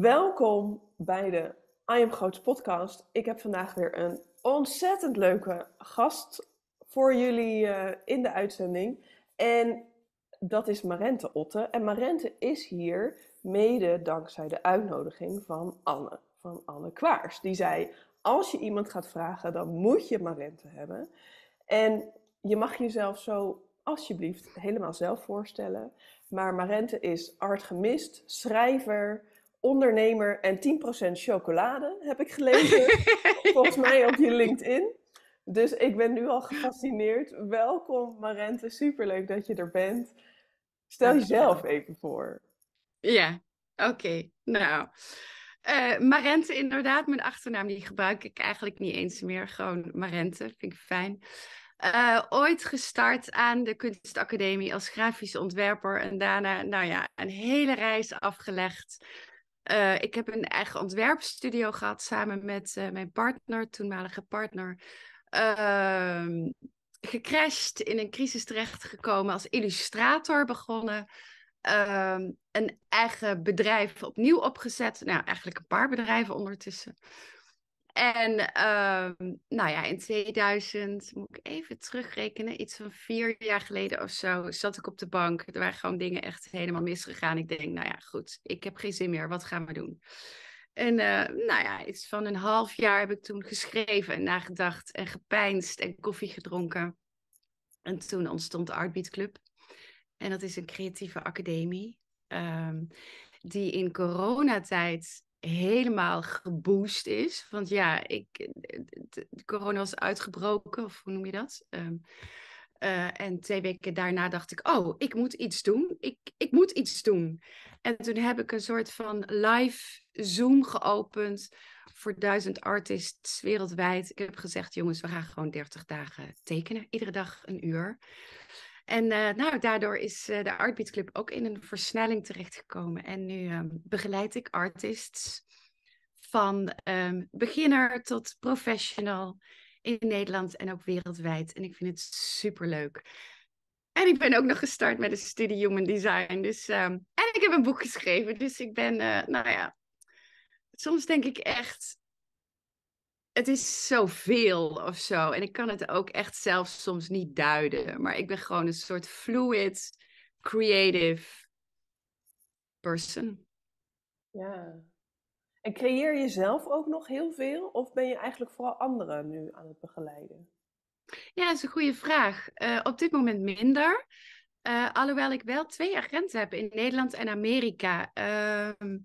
Welkom bij de I Am Groots podcast. Ik heb vandaag weer een ontzettend leuke gast voor jullie eh, in de uitzending. En dat is Marente Otte. En Marente is hier mede dankzij de uitnodiging van Anne, van Anne Kwaars. Die zei, als je iemand gaat vragen, dan moet je Marente hebben. En je mag jezelf zo alsjeblieft helemaal zelf voorstellen. Maar Marente is artgemist, schrijver ondernemer en 10% chocolade, heb ik gelezen. volgens mij op je LinkedIn. Dus ik ben nu al gefascineerd. Welkom Marente, superleuk dat je er bent. Stel jezelf even voor. Ja, oké. Nou, eh, Marente inderdaad, mijn achternaam die gebruik ik eigenlijk niet eens meer. Gewoon Marente, vind ik fijn. Eh, ooit gestart aan de kunstacademie als grafisch ontwerper en daarna, nou ja, een hele reis afgelegd eh, ik heb een eigen ontwerpstudio gehad samen met eh, mijn partner, toenmalige partner. Uh, gecrashed, in een crisis terechtgekomen, als illustrator begonnen. Ehm, een eigen bedrijf opnieuw opgezet. Nou, eigenlijk een paar bedrijven ondertussen. En ehm, nou ja, in 2000, moet ik even terugrekenen, iets van vier jaar geleden of zo, zat ik op de bank. Er waren gewoon dingen echt helemaal misgegaan. Ik denk, nou ja, goed, ik heb geen zin meer, wat gaan we doen? En eh, nou ja, iets van een half jaar heb ik toen geschreven en nagedacht en gepijnst en koffie gedronken. En toen ontstond de Artbeat Club. En dat is een creatieve academie ehm, die in coronatijd helemaal geboost is. Want ja, ik, eh, eh, de, corona was uitgebroken, of hoe noem je dat? Ehm, eh, en twee weken daarna dacht ik, oh, ik moet iets doen. Ik, ik moet iets doen. En toen heb ik een soort van live Zoom geopend voor duizend artists wereldwijd. Ik heb gezegd, jongens, we gaan gewoon 30 dagen tekenen. Iedere dag een uur. En eh, nou, daardoor is eh, de Artbeat Club ook in een versnelling terechtgekomen. En nu ehm, begeleid ik artists van ehm, beginner tot professional in Nederland en ook wereldwijd. En ik vind het superleuk. En ik ben ook nog gestart met een studie Human Design. Dus, ehm, en ik heb een boek geschreven. Dus ik ben, eh, nou ja, soms denk ik echt, het is zoveel of zo. En ik kan het ook echt zelf soms niet duiden. Maar ik ben gewoon een soort fluid, creative person. Ja. En creëer je zelf ook nog heel veel? Of ben je eigenlijk vooral anderen nu aan het begeleiden? Ja, dat is een goede vraag. Eh, op dit moment minder. Eh, alhoewel ik wel twee agenten heb in Nederland en Amerika. Ehm,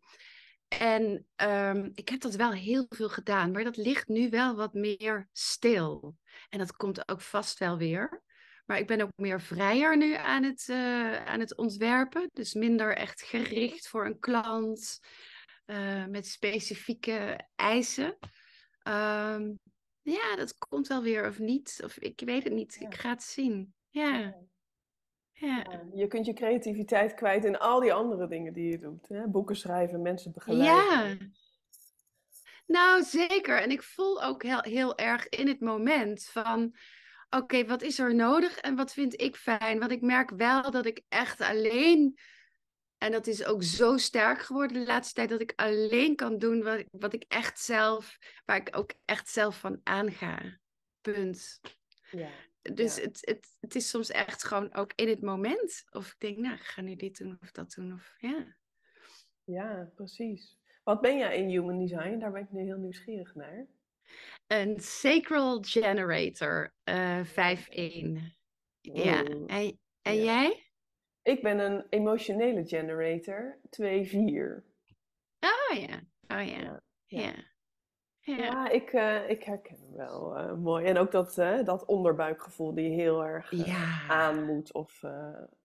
en ehm, ik heb dat wel heel veel gedaan, maar dat ligt nu wel wat meer stil. En dat komt ook vast wel weer. Maar ik ben ook meer vrijer nu aan het, eh, aan het ontwerpen. Dus minder echt gericht voor een klant eh, met specifieke eisen. Ehm, ja, dat komt wel weer of niet. Of ik weet het niet. Ik ga het zien. Ja. Ja. Eh, je kunt je creativiteit kwijt in al die andere dingen die je doet. Hè? Boeken schrijven, mensen begeleiden. Ja. Nou, zeker. En ik voel ook heel, erg in het moment van... Oké, wat is er nodig en wat vind ik fijn? Want ik merk wel dat ik echt alleen... En dat is ook zo sterk geworden de laatste tijd... dat ik alleen kan doen wat, wat ik echt zelf... waar ik ook echt zelf van aanga. Punt. Ja. Dus het, het, het is soms echt gewoon ook in het moment. Of ik denk, nou, ik ga nu dit doen of dat doen. Of, ja. ja, precies. Wat ben jij in Human Design? Daar ben ik nu heel nieuwsgierig naar. Een Sacral Generator uh, eh, 5-1. Ja, en, en jij? Ik ben een emotionele generator 2-4. Oh ja, oh ja. ja. Ja, ik, eh, ik herken hem wel eh, mooi. En ook dat, uh, dat onderbuikgevoel die heel erg ja. aan moet of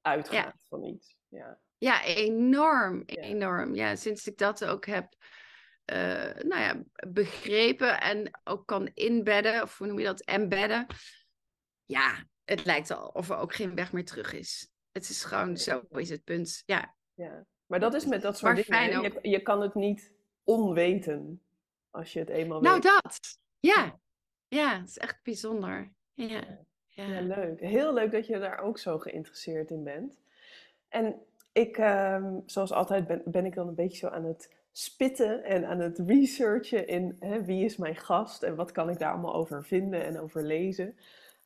uitgaat ja. van iets. Ja, ja enorm, enorm. Ja, sinds ik dat ook heb nou ja, begrepen en ook kan inbedden, of hoe noem je dat, embedden. Ja, het lijkt al of er ook geen weg meer terug is. Het is gewoon, zo is het punt. Ja. ja. Maar dat is met dat soort dingen. je kan het niet onweten. Als je het eenmaal nou, weet. Nou, dat. Ja. Ja, het is echt bijzonder. Ja. Ja. leuk. Heel leuk dat je daar ook zo geïnteresseerd in bent. En ik, ehm, zoals altijd, ben, ben ik dan een beetje zo aan het spitten en aan het researchen in hè, wie is mijn gast en wat kan ik daar allemaal over vinden en over lezen.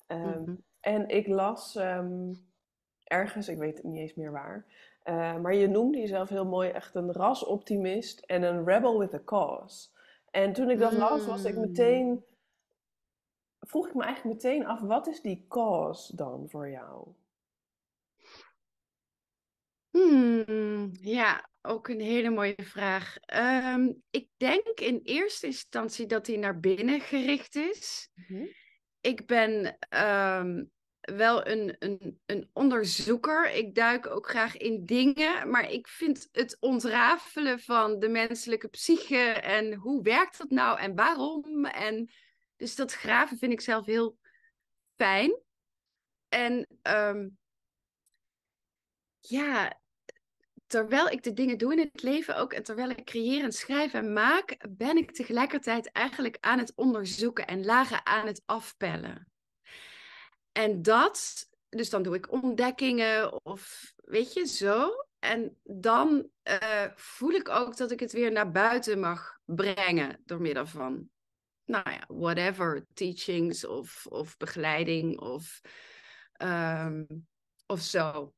Ehm, mhm. En ik las ehm, ergens, ik weet niet eens meer waar, eh, maar je noemde jezelf heel mooi echt een rasoptimist en een rebel with a cause. En toen ik dat las, was ik hmm. meteen, vroeg ik me eigenlijk meteen af, wat is die cause dan voor jou? Hmm, ja, ook een hele mooie vraag. Ehm, ik denk in eerste instantie dat hij naar binnen gericht is. Mhm. Ik ben ehm, wel een, een, een onderzoeker. Ik duik ook graag in dingen, maar ik vind het ontrafelen van de menselijke psyche en hoe werkt dat nou en waarom. En dus dat graven vind ik zelf heel fijn. En ehm, ja, terwijl ik de dingen doe in het leven ook en terwijl ik creëer en schrijf en maak, ben ik tegelijkertijd eigenlijk aan het onderzoeken en lagen aan het afpellen. En dat, dus dan doe ik ontdekkingen of weet je, zo. En dan eh, voel ik ook dat ik het weer naar buiten mag brengen door middel van, nou ja, whatever, teachings of, of begeleiding of, ehm, of zo.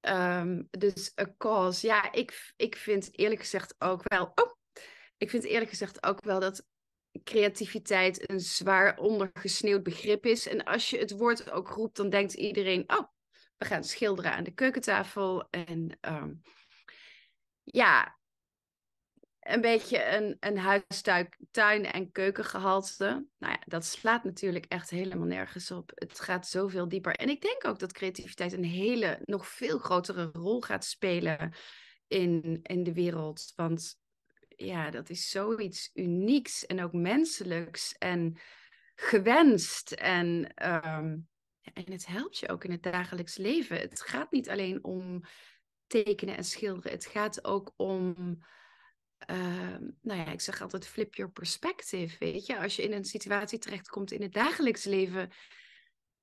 Ehm, dus a eh, cause. Ja, ik, ik vind eerlijk gezegd ook wel. Oh, ik vind eerlijk gezegd ook wel dat creativiteit een zwaar ondergesneeuwd begrip is. En als je het woord ook roept, dan denkt iedereen: oh, we gaan schilderen aan de keukentafel. En ehm, ja, een beetje een, een huistuin tuin en keukengehalte. Nou ja, dat slaat natuurlijk echt helemaal nergens op. Het gaat zoveel dieper. En ik denk ook dat creativiteit een hele, nog veel grotere rol gaat spelen in, in de wereld. Want ja, dat is zoiets unieks en ook menselijks en gewenst. En, ehm, en het helpt je ook in het dagelijks leven. Het gaat niet alleen om tekenen en schilderen. Het gaat ook om, ehm, nou ja, ik zeg altijd flip your perspective, weet je. Als je in een situatie terechtkomt in het dagelijks leven,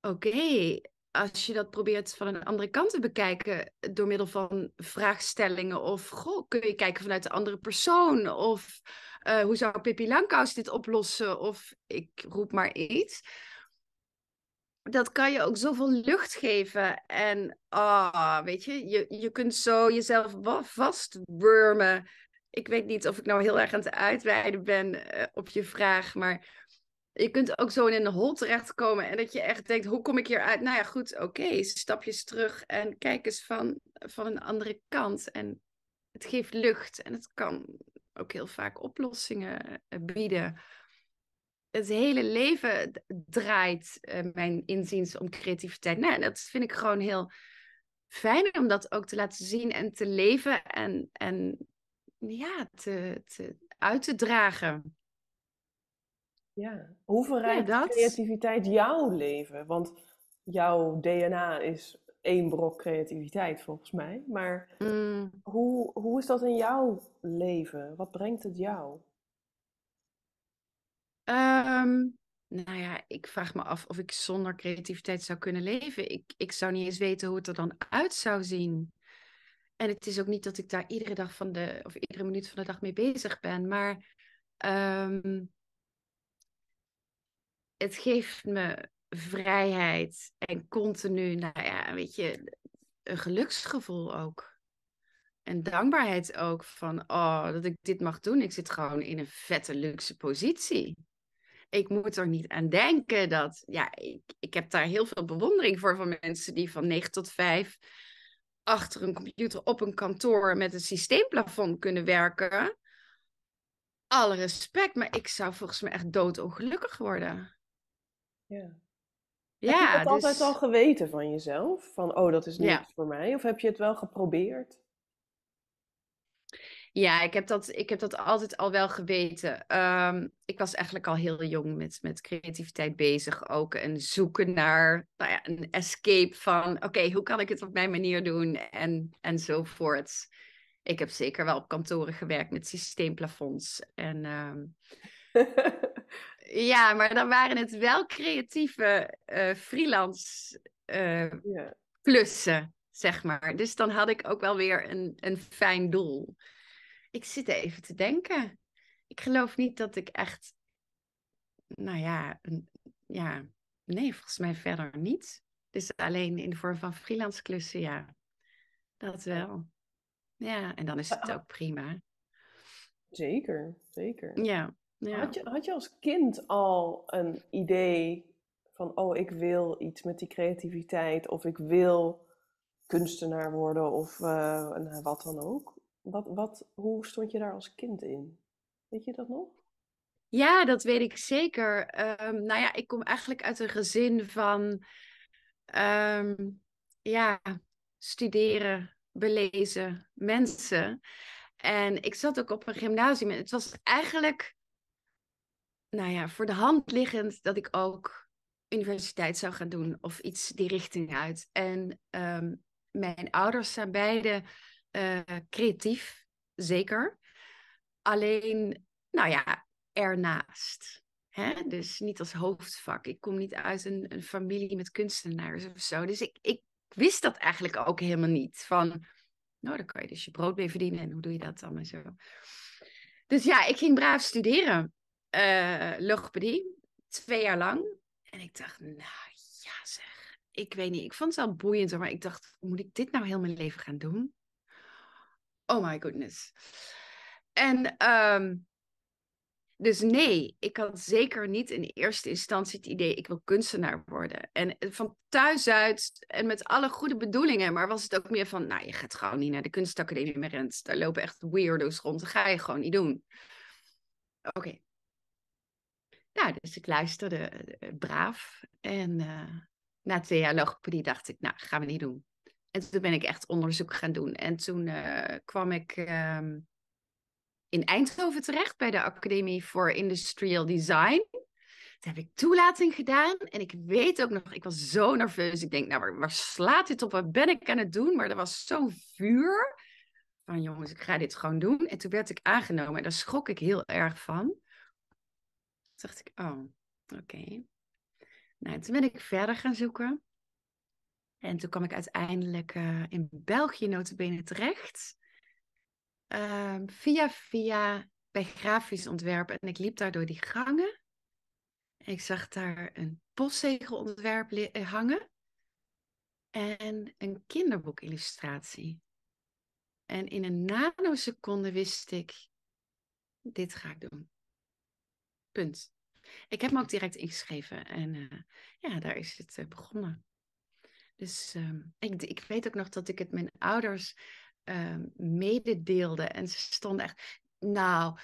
oké, als je dat probeert van een andere kant te bekijken, door middel van vraagstellingen of goh, kun je kijken vanuit de andere persoon of eh, hoe zou Pippi Langkous dit oplossen of ik roep maar iets. Dat kan je ook zoveel lucht geven. En ah, weet je, je, je kunt zo jezelf vastwurmen. Ik weet niet of ik nou heel erg aan het uitweiden ben eh, op je vraag, maar je kunt ook zo in een hol terechtkomen en dat je echt denkt, hoe kom ik hier uit? Nou ja, goed, oké, stapjes terug en kijk eens van, van een andere kant. En het geeft lucht en het kan ook heel vaak oplossingen eh, bieden. Het hele leven draait eh, mijn inziens om creativiteit. Nou, dat vind ik gewoon heel fijn om dat ook te laten zien en te leven en, en ja, te, te, uit te dragen. Ja. Hoe verrijkt creativiteit jouw leven? Want jouw DNA is één brok creativiteit volgens mij. Maar mm. hoe, hoe is dat in jouw leven? Wat brengt het jou? Ehm, nou ja, ik vraag me af of ik zonder creativiteit zou kunnen leven. Ik, ik zou niet eens weten hoe het er dan uit zou zien. En het is ook niet dat ik daar iedere dag van de, of iedere minuut van de dag mee bezig ben. Maar ehm, het geeft me vrijheid en continu, nou ja, weet je, een geluksgevoel ook. En dankbaarheid ook van, oh, dat ik dit mag doen. Ik zit gewoon in een vette luxe positie. Ik moet er niet aan denken dat, ja, ik, ik heb daar heel veel bewondering voor van mensen die van 9 tot 5 achter een computer op een kantoor met een systeemplafond kunnen werken. Alle respect, maar ik zou volgens mij echt doodongelukkig worden. Ja. Ja, heb je het altijd al dus geweten van jezelf? Van, oh, dat is niks voor mij? Of heb je het wel geprobeerd? Ja, ik heb dat, ik heb dat altijd al wel geweten. Ehm, ik was eigenlijk al heel jong met, met creativiteit bezig ook. En zoeken naar nou ja, een escape van, oké, hoe kan ik het op mijn manier doen? En, enzovoorts. Ik heb zeker wel op kantoren gewerkt met systeemplafonds. En... Ehm ja, maar dan waren het wel creatieve uh, freelance klussen, eh, zeg maar. Dus dan had ik ook wel weer een, een fijn doel. Ik zit even te denken. Ik geloof niet dat ik echt, nou ja, ja, nee, volgens mij verder niet. Dus alleen in de vorm van freelance klussen, ja. Dat wel. Ja, en dan is het ook prima. Zeker, zeker. Ja. Had, je, had je als kind al een idee van, oh, ik wil iets met die creativiteit of ik wil kunstenaar worden of eh, nou, wat dan ook? Wat, wat, hoe stond je daar als kind in? Weet je dat nog? Ja, dat weet ik zeker. Ehm, nou ja, ik kom eigenlijk uit een gezin van ehm, ja, studeren, belezen mensen. En ik zat ook op een gymnasium. het was eigenlijk nou ja, voor de hand liggend dat ik ook universiteit zou gaan doen of iets die richting uit. En ehm, mijn ouders zijn beide eh, creatief, zeker. Alleen, nou ja, ernaast. Hè? Dus niet als hoofdvak. Ik kom niet uit een, een familie met kunstenaars of zo. Dus ik, ik wist dat eigenlijk ook helemaal niet. Van, nou, daar kan je dus je brood mee verdienen en hoe doe je dat dan en zo. Dus ja, ik ging braaf studeren uh, logopedie. Twee jaar lang. En ik dacht, nou ja zeg. Ik weet niet, ik vond het wel boeiend. Maar ik dacht, moet ik dit nou heel mijn leven gaan doen? Oh my goodness. En ehm, dus nee, ik had zeker niet in eerste instantie het idee, ik wil kunstenaar worden. En eh, van thuis uit en met alle goede bedoelingen, maar was het ook meer van, nou je gaat gewoon niet naar de kunstacademie meer rent. Daar lopen echt weirdo's rond, dat ga je gewoon niet doen. Oké, nou, dus ik luisterde eh, braaf. En eh, na twee jaar logopedie dacht ik, nou, gaan we niet doen. En toen ben ik echt onderzoek gaan doen. En toen eh, kwam ik ehm, in Eindhoven terecht bij de Academie voor Industrial Design. Toen heb ik toelating gedaan en ik weet ook nog, ik was zo nerveus. Ik denk, nou, waar, waar slaat dit op? Wat ben ik aan het doen? Maar er was zo'n vuur van, jongens, ik ga dit gewoon doen. En toen werd ik aangenomen en daar schrok ik heel erg van. Toen dacht ik, oh, oké. Nou, toen ben ik verder gaan zoeken. En toen kwam ik uiteindelijk eh, in België notabene terecht. Uh, via via bij grafisch ontwerp. En ik liep daar door die gangen. ik zag daar een postzegelontwerp eh, hangen. En een kinderboekillustratie. En in een nanoseconde wist ik, dit ga ik doen. Punt. Ik heb me ook direct ingeschreven en eh, ja, daar is het eh, begonnen. Dus ehm, ik, ik weet ook nog dat ik het mijn ouders mededeelden ehm, mededeelde. En ze stonden echt, nou,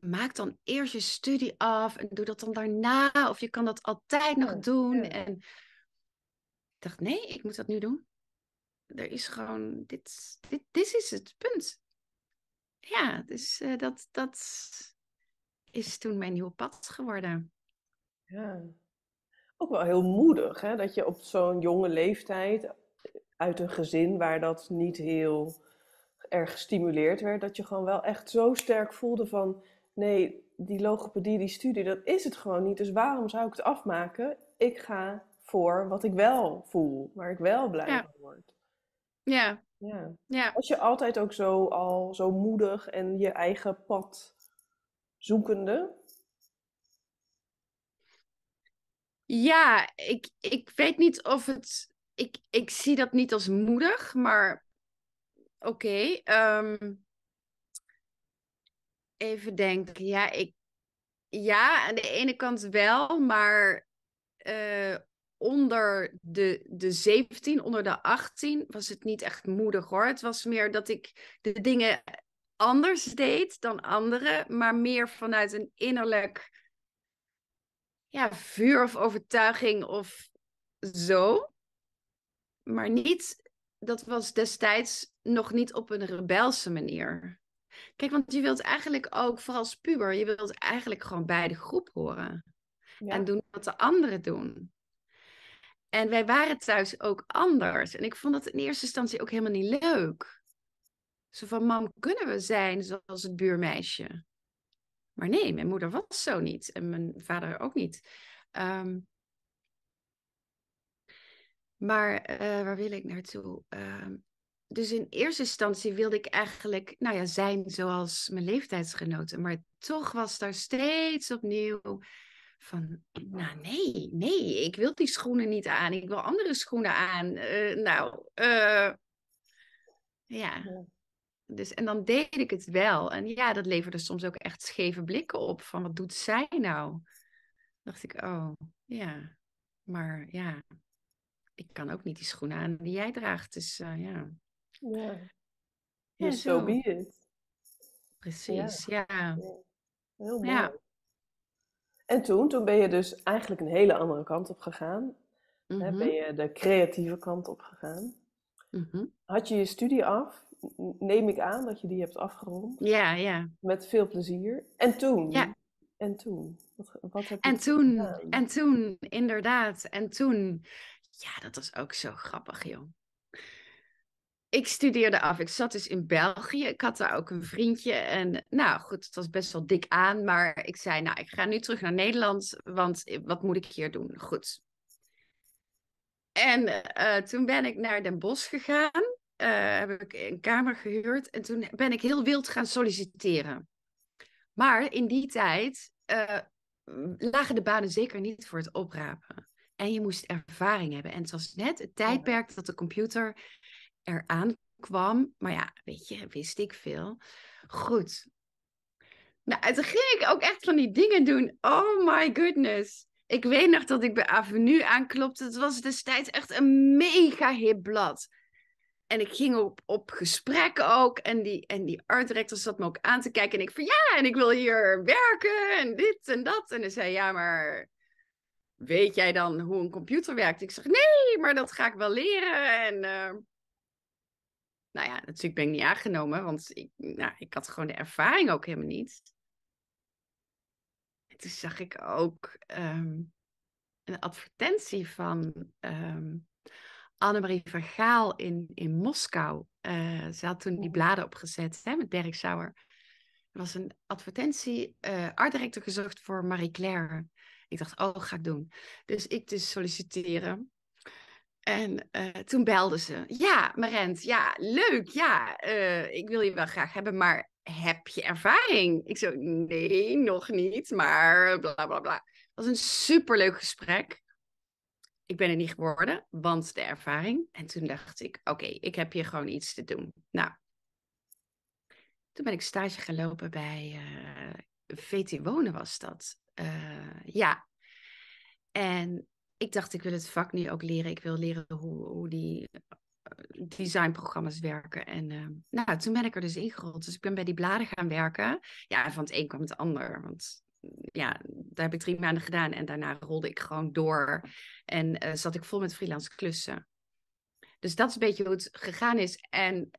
maak dan eerst je studie af en doe dat dan daarna. Of je kan dat altijd nog doen. En ik dacht, nee, ik moet dat nu doen. Er is gewoon, dit, dit, dit is het punt. Ja, dus eh, dat, dat, is toen mijn nieuwe pad geworden. Ja. Ook wel heel moedig, hè? dat je op zo'n jonge leeftijd uit een gezin waar dat niet heel erg gestimuleerd werd, dat je gewoon wel echt zo sterk voelde van nee, die logopedie, die studie, dat is het gewoon niet. Dus waarom zou ik het afmaken? Ik ga voor wat ik wel voel, waar ik wel blij van word. Ja. ja. Ja. Als je altijd ook zo al zo moedig en je eigen pad zoekende? Ja, ik, ik weet niet of het. Ik, ik zie dat niet als moedig, maar oké. Ehm, even denken. Ja, ik, ja, aan de ene kant wel, maar eh, onder de, de 17, onder de 18 was het niet echt moedig hoor. Het was meer dat ik de dingen anders deed dan anderen, maar meer vanuit een innerlijk ja, vuur of overtuiging of zo. Maar niet, dat was destijds nog niet op een rebelse manier. Kijk, want je wilt eigenlijk ook, vooral als puber, je wilt eigenlijk gewoon bij de groep horen. En doen wat de anderen doen. En wij waren thuis ook anders. En ik vond dat in eerste instantie ook helemaal niet leuk. Zo van, mam, kunnen we zijn zoals het buurmeisje? Maar nee, mijn moeder was zo niet en mijn vader ook niet. Ehm, maar eh, waar wil ik naartoe? Ehm, dus in eerste instantie wilde ik eigenlijk, nou ja, zijn zoals mijn leeftijdsgenoten. Maar toch was daar steeds opnieuw van, nou nee, nee, ik wil die schoenen niet aan. Ik wil andere schoenen aan. Eh, nou, eh, ja dus, en dan deed ik het wel. En ja, dat leverde soms ook echt scheve blikken op. Van wat doet zij nou? dacht ik, oh ja, maar ja, ik kan ook niet die schoenen aan die jij draagt. Dus eh, ja. Ja, zo be Precies, ja. ja. Heel mooi. En toen, toen ben je dus eigenlijk een hele andere kant op gegaan. Mhm. Ben je de creatieve kant op gegaan. Mhm. Had je je studie af? neem ik aan dat je die hebt afgerond. Ja, ja. Met veel plezier. En toen? Ja. En toen? Wat, wat heb en toen, en toen, inderdaad. En toen, ja, dat was ook zo grappig, joh. Ik studeerde af. Ik zat dus in België. Ik had daar ook een vriendje. En nou goed, het was best wel dik aan. Maar ik zei, nou, ik ga nu terug naar Nederland. Want eh, wat moet ik hier doen? Goed. En eh, toen ben ik naar Den Bosch gegaan. Eh, heb ik een kamer gehuurd en toen ben ik heel wild gaan solliciteren. Maar in die tijd eh, lagen de banen zeker niet voor het oprapen. En je moest ervaring hebben. En het was net het tijdperk dat de computer eraan kwam. Maar ja, weet je, wist ik veel. Goed. Nou, toen ging ik ook echt van die dingen doen. Oh my goodness. Ik weet nog dat ik bij Avenue aanklopte. Het was destijds echt een mega hip blad. En ik ging op, op gesprek ook. En die, en die art director zat me ook aan te kijken. En ik van ja, en ik wil hier werken. En dit en dat. En hij zei ja, maar weet jij dan hoe een computer werkt? Ik zeg nee, maar dat ga ik wel leren. En eh, nou ja, natuurlijk ben ik niet aangenomen. Want ik, nou, ik had gewoon de ervaring ook helemaal niet. En toen zag ik ook ehm, een advertentie van... Ehm, Annemarie van Gaal in, in Moskou. Eh, ze had toen die oh. bladen opgezet hè, met Dirk Sauer. Er was een advertentie, uh, director gezocht voor Marie Claire. Ik dacht, oh, ga ik doen. Dus ik dus solliciteren. En eh, toen belde ze. Ja, Marent, ja, leuk, ja. ik wil je wel graag hebben, maar heb je ervaring? Ik zo, nee, nog niet, maar bla bla bla. Het was een superleuk gesprek ik ben er niet geworden, want de ervaring. En toen dacht ik, oké, ik heb hier gewoon iets te doen. Nou, toen ben ik stage gelopen bij eh, VT Wonen was dat. Eh, ja. En ik dacht, ik wil het vak nu ook leren. Ik wil leren hoe, hoe die eh, designprogramma's werken. En nou, toen ben ik er dus ingerold. Dus ik ben bij die bladen gaan werken. Ja, van het een kwam het ander. Want ja, daar heb ik drie maanden gedaan en daarna rolde ik gewoon door en eh, zat ik vol met freelance klussen. Dus dat is een beetje hoe het gegaan is. En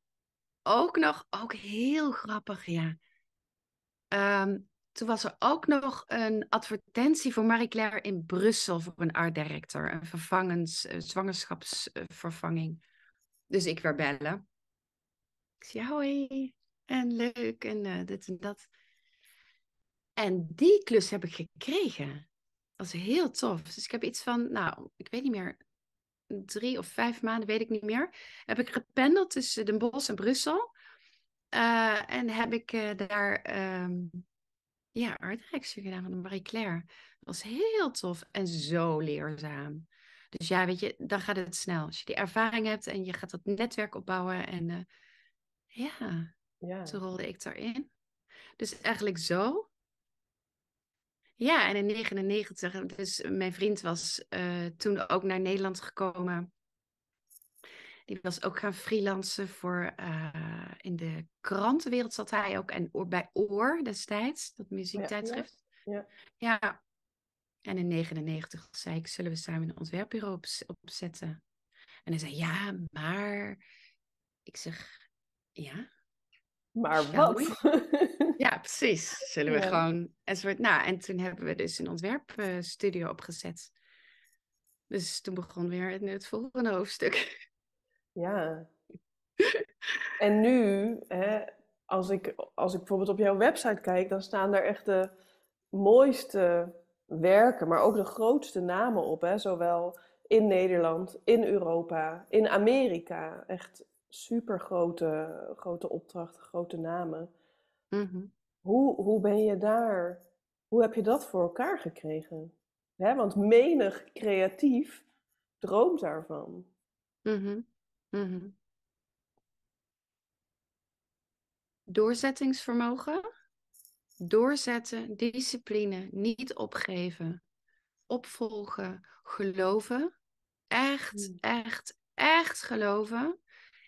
ook nog, ook heel grappig, ja. Ehm, toen was er ook nog een advertentie voor Marie Claire in Brussel voor een art director, een vervangens, zwangerschapsvervanging. Dus ik weer bellen. Ik zei hoi en leuk en eh, dit en dat. En die klus heb ik gekregen. Dat is heel tof. Dus ik heb iets van, nou, ik weet niet meer, drie of vijf maanden, weet ik niet meer. Heb ik gependeld tussen Den Bosch en Brussel. Eh, en heb ik eh, daar um, ja, aardrijksje gedaan van Marie Claire. Dat was heel tof en zo leerzaam. Dus ja, weet je, dan gaat het snel. Als je die ervaring hebt en je gaat dat netwerk opbouwen. En eh, ja, ja, zo rolde ik daarin. Dus eigenlijk zo. Ja, en in 99, dus eh, mijn vriend was eh, toen ook naar Nederland gekomen. Die was ook gaan freelancen voor eh, in de krantenwereld zat hij ook en bij Oor destijds, dat muziektijdschrift. Ja, ja. ja. En in 99 zei ik, zullen we samen een ontwerpbureau op, opzetten? En hij zei, ja, maar... Ik zeg, ja, maar wat? Ja, precies. Zullen we gewoon een soort. Nou, en toen hebben we dus een ontwerpstudio opgezet. Dus toen begon weer het, het volgende hoofdstuk. Ja. en nu, hè, als, ik, als ik bijvoorbeeld op jouw website kijk, dan staan daar echt de mooiste werken, maar ook de grootste namen op. Hè? Zowel in Nederland, in Europa, in Amerika. Echt super grote, grote opdrachten, grote namen. Mhm. Hoe, hoe ben je daar, hoe heb je dat voor elkaar gekregen? want menig creatief droomt daarvan. Mhm. Mhm. Doorzettingsvermogen, doorzetten, discipline, niet opgeven, opvolgen, geloven. Echt, hmm. echt, echt geloven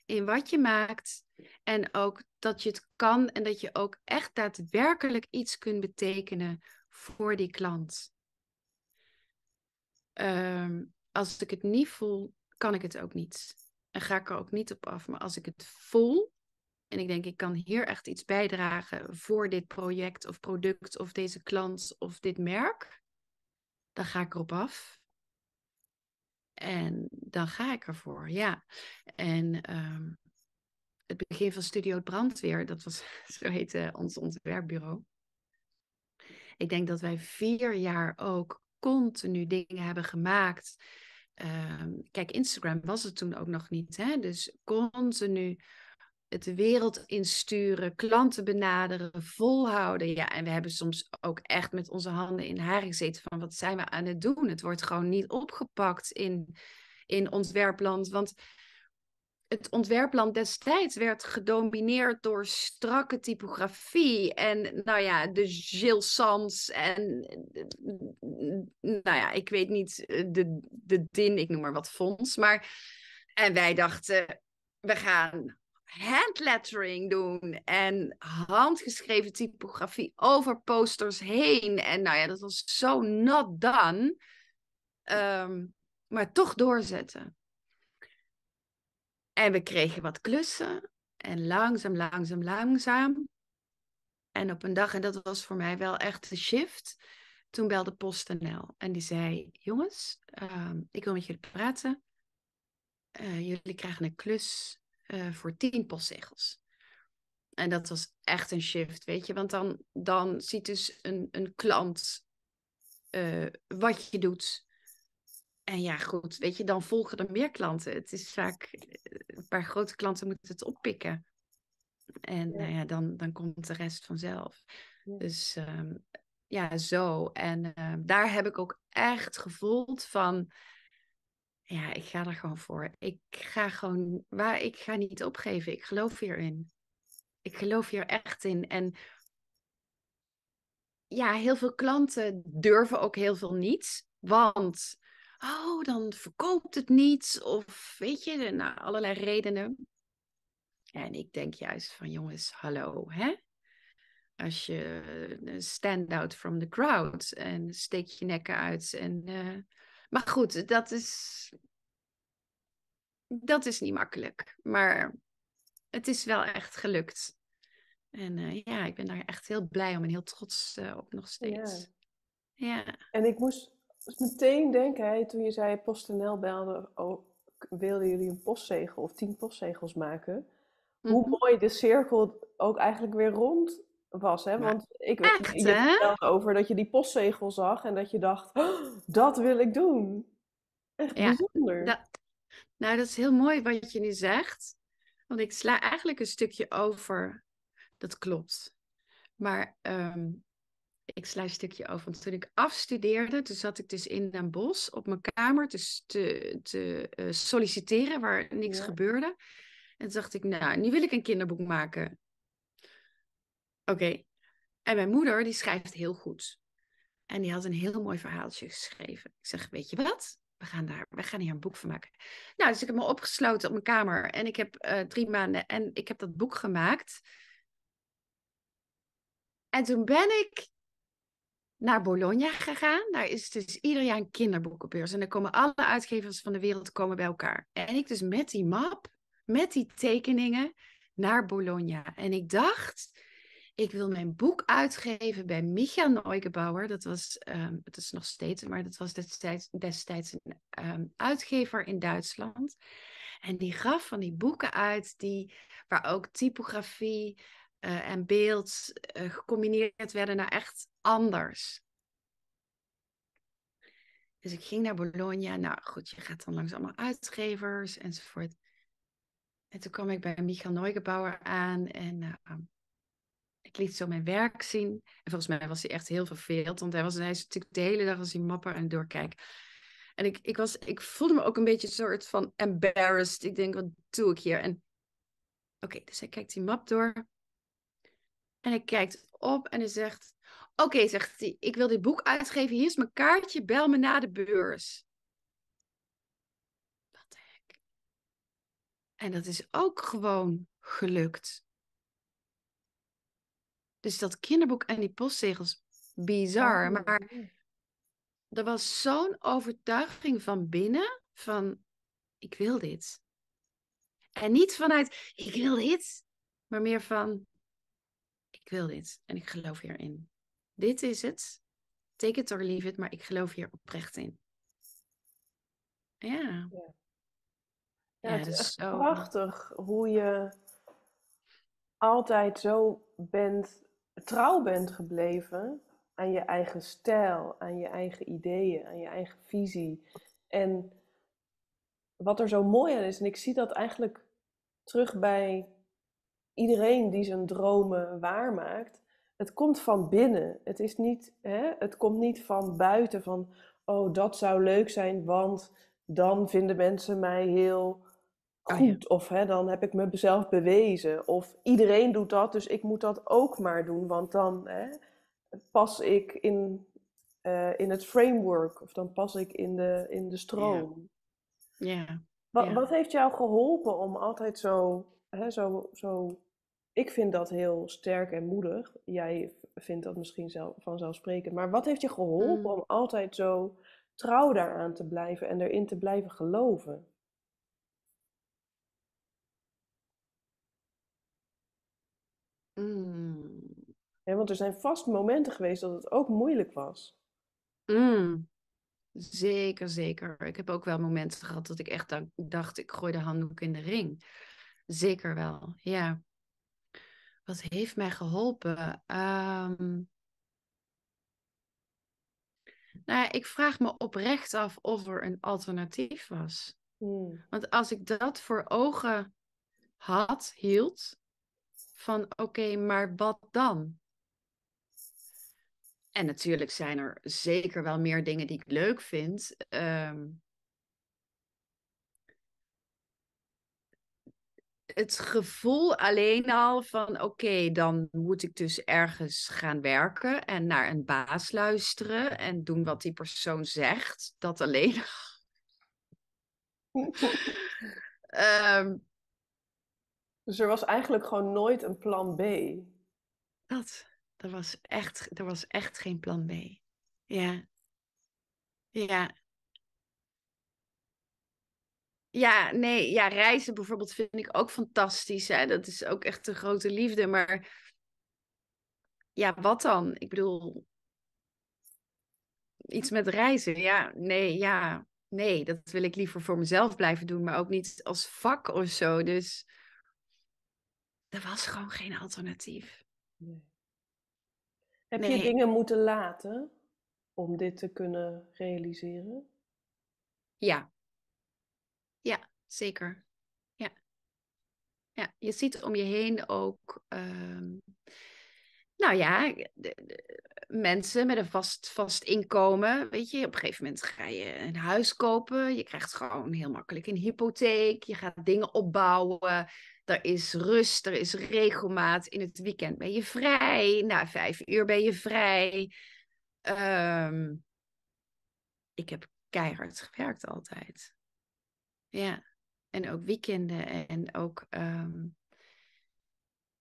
in wat je maakt. En ook dat je het kan en dat je ook echt daadwerkelijk iets kunt betekenen voor die klant. Ehm, als ik het niet voel, kan ik het ook niet. En ga ik er ook niet op af. Maar als ik het voel en ik denk, ik kan hier echt iets bijdragen voor dit project of product of deze klant of dit merk, dan ga ik erop af. En dan ga ik ervoor, ja. En ehm, het begin van Studio Brandweer, dat was zo heette eh, ons ontwerpbureau. Ik denk dat wij vier jaar ook continu dingen hebben gemaakt. Ehm, kijk, Instagram was het toen ook nog niet, hè? dus continu het wereld insturen, klanten benaderen, volhouden. Ja, en we hebben soms ook echt met onze handen in haar gezeten van wat zijn we aan het doen? Het wordt gewoon niet opgepakt in, in ontwerpland. Want het ontwerpland destijds werd gedomineerd door strakke typografie en nou ja, de Gilles Sans en nou ja, ik weet niet, de, de DIN, ik noem maar wat fonds. Maar, en wij dachten, we gaan handlettering doen en handgeschreven typografie over posters heen. En nou ja, dat was zo not done. Ehm, maar toch doorzetten. En we kregen wat klussen. En langzaam, langzaam, langzaam. En op een dag, en dat was voor mij wel echt de shift. Toen belde PostNL en die zei: Jongens, ehm, ik wil met jullie praten. Eh, jullie krijgen een klus eh, voor tien postzegels. En dat was echt een shift, weet je. Want dan, dan ziet dus een, een klant eh, wat je doet. En ja, goed, weet je, dan volgen er meer klanten. Het is vaak, eh, een paar grote klanten moeten het oppikken. En nou ja, dan, dan komt de rest vanzelf. Dus ehm, ja, zo. En ehm, daar heb ik ook echt gevoeld van ja, ik ga er gewoon voor. Ik ga gewoon, waar ik ga niet opgeven. Ik geloof hierin. Ik geloof hier echt in. En ja, heel veel klanten durven ook heel veel niet. Want, oh, dan verkoopt het niets Of weet je, nou, allerlei redenen. En ik denk juist van, jongens, hallo, hè? Als je eh, stand out from the crowd en steek je nekken uit en eh, maar goed, dat is, dat is niet makkelijk. Maar het is wel echt gelukt. En eh, ja, ik ben daar echt heel blij om en heel trots eh, op nog steeds. Ja. ja. En ik moest meteen denken, hè, toen je zei PostNL belde, oh, wilden jullie een postzegel of tien postzegels maken? Hoe mhm. mooi de cirkel ook eigenlijk weer rond was. Hè? Want ik ik echt, je hè? vertelde over dat je die postzegel zag en dat je dacht, oh, dat wil ik doen. Echt bijzonder. nou, dat is heel mooi wat je nu zegt. Want ik sla eigenlijk een stukje over. Dat klopt. Maar ehm, ik sla een stukje over. Want toen ik afstudeerde, toen zat ik dus in Den Bosch op mijn kamer dus te, te eh, solliciteren, waar niks gebeurde. En toen dacht ik, nou, nu wil ik een kinderboek maken. Oké, En mijn moeder, die schrijft heel goed. En die had een heel mooi verhaaltje geschreven. Ik zeg, weet je wat? We gaan, daar, we gaan hier een boek van maken. Nou, dus ik heb me opgesloten op mijn kamer. En ik heb eh, drie maanden. En ik heb dat boek gemaakt. En toen ben ik naar Bologna gegaan. Daar is dus ieder jaar een kinderboekenbeurs. En dan komen alle uitgevers van de wereld komen bij elkaar. En ik dus met die map, met die tekeningen, naar Bologna. En ik dacht, ik wil mijn boek uitgeven bij Micha Neugebauer. Dat was, um, het is nog steeds, maar dat was destijds, destijds een ehm, uitgever in Duitsland. En die gaf van die boeken uit die, waar ook typografie eh, en beeld eh, gecombineerd werden naar echt anders. Dus ik ging naar Bologna. Nou goed, je gaat dan langs allemaal uitgevers enzovoort. En toen kwam ik bij Michael Neugebauer aan en ehm, ik liet zo mijn werk zien. En volgens mij was hij echt heel verveeld. Want hij, was, hij is natuurlijk de hele dag als die mapper aan het En ik, ik, was, ik voelde me ook een beetje een soort van embarrassed. Ik denk, wat doe ik hier? En oké, dus hij kijkt die map door. En hij kijkt op en hij zegt... Oké, zegt hij, ik wil dit boek uitgeven. Hier is mijn kaartje, bel me na de beurs. Wat de heck? En dat is ook gewoon gelukt. Dus dat kinderboek en die postzegels, bizar. Oh, maar er was zo'n overtuiging van binnen van, ik wil dit. En niet vanuit, ik wil dit, maar meer van, ik wil dit en ik geloof hierin. Dit is het. Take it or leave it, maar ik geloof hier oprecht in. Ja. het is, is prachtig hoe je altijd zo bent trouw bent gebleven aan je eigen stijl, aan je eigen ideeën, aan je eigen visie. En wat er zo mooi aan is, en ik zie dat eigenlijk terug bij iedereen die zijn dromen waarmaakt. Het komt van binnen. Het, is niet, hè, het komt niet van buiten, van oh, dat zou leuk zijn, want dan vinden mensen mij heel Ah, goed. Of hè, dan heb ik mezelf bewezen. Of iedereen doet dat, dus ik moet dat ook maar doen. Want dan hè, pas ik in, eh, in het framework. Of dan pas ik in de, in de stroom. Ja. Wat, wat heeft jou geholpen om altijd zo, hè, zo, zo... Ik vind dat heel sterk en moedig. Jij vindt dat misschien zelf, vanzelfsprekend. Maar wat heeft je geholpen mm. om altijd zo trouw daaraan te blijven en erin te blijven geloven? Mm. want er zijn vast momenten geweest dat het ook moeilijk was. Mm. Zeker, zeker. Ik heb ook wel momenten gehad dat ik echt dacht, ik gooi de handdoek in de ring. Zeker wel, ja. Wat heeft mij geholpen? Ehm. Nou, ik vraag me oprecht af of er een alternatief was. Mm. Want als ik dat voor ogen had, hield, van oké, maar wat dan? En natuurlijk zijn er zeker wel meer dingen die ik leuk vind. Ehm, het gevoel alleen al van oké, dan moet ik dus ergens gaan werken en naar een baas luisteren en doen wat die persoon zegt. Dat alleen. um, Dus er was eigenlijk gewoon nooit een plan B. Dat, er was echt, er was echt geen plan B. Ja. Ja. Ja, nee, ja, reizen bijvoorbeeld vind ik ook fantastisch. Hè? Dat is ook echt een grote liefde. Maar ja, wat dan? Ik bedoel, iets met reizen. Ja, nee, ja, nee. Dat wil ik liever voor mezelf blijven doen, maar ook niet als vak of zo. Dus er was gewoon geen alternatief. Nee. Heb je dingen moeten laten om dit te kunnen realiseren? Ja. Ja, zeker. Ja. Ja, je ziet om je heen ook. Ehm, nou ja, de, de, mensen met een vast, vast inkomen. Weet je, op een gegeven moment ga je een huis kopen. Je krijgt gewoon heel makkelijk een hypotheek. Je gaat dingen opbouwen. Er is rust, er is regelmaat. In het weekend ben je vrij. Na vijf uur ben je vrij. Ehm, ik heb keihard gewerkt altijd. Ja, en ook weekenden en ook. Ehm,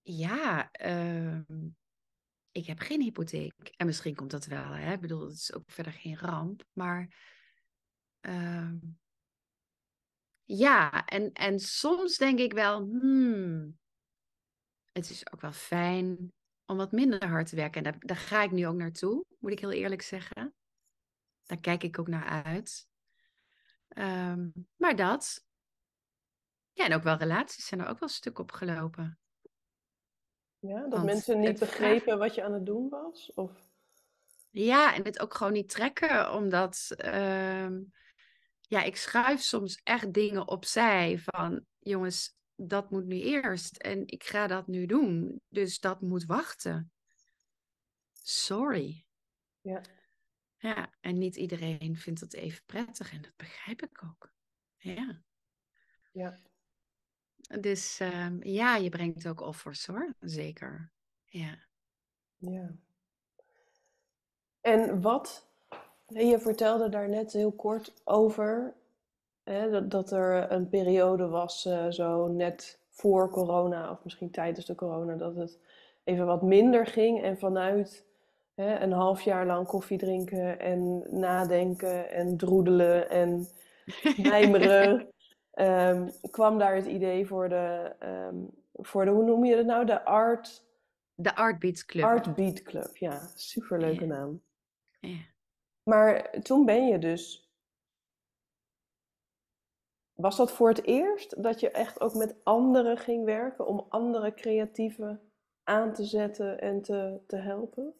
ja, ehm, ik heb geen hypotheek. En misschien komt dat wel. Hè? Ik bedoel, het is ook verder geen ramp. Maar um, ja, en, en soms denk ik wel, hmm, het is ook wel fijn om wat minder hard te werken. En daar, ga ik nu ook naartoe, moet ik heel eerlijk zeggen. Daar kijk ik ook naar uit. Ehm, maar dat. Ja, en ook wel relaties zijn er ook wel een stuk op gelopen. Ja, dat mensen niet begrepen wat je aan het doen was? Of? Ja, en het ook gewoon niet trekken, omdat. Ehm, ja, ik schuif soms echt dingen opzij van jongens, dat moet nu eerst en ik ga dat nu doen, dus dat moet wachten. Sorry. Ja. Ja, en niet iedereen vindt dat even prettig en dat begrijp ik ook. Ja. Ja. Dus ehm, ja, je brengt ook offers hoor, zeker. Ja. Ja. En wat je vertelde daar net heel kort over hè, dat, er een periode was, eh, zo net voor corona, of misschien tijdens de corona, dat het even wat minder ging. En vanuit hè, een half jaar lang koffie drinken en nadenken en droedelen en mijmeren, ehm, kwam daar het idee voor de, ehm, voor de, hoe noem je dat nou? De Art. De Art Beat Club. Art Beat Club, ja. Superleuke leuke naam. Ja. Maar toen ben je dus. Was dat voor het eerst dat je echt ook met anderen ging werken om andere creatieven aan te zetten en te, te helpen?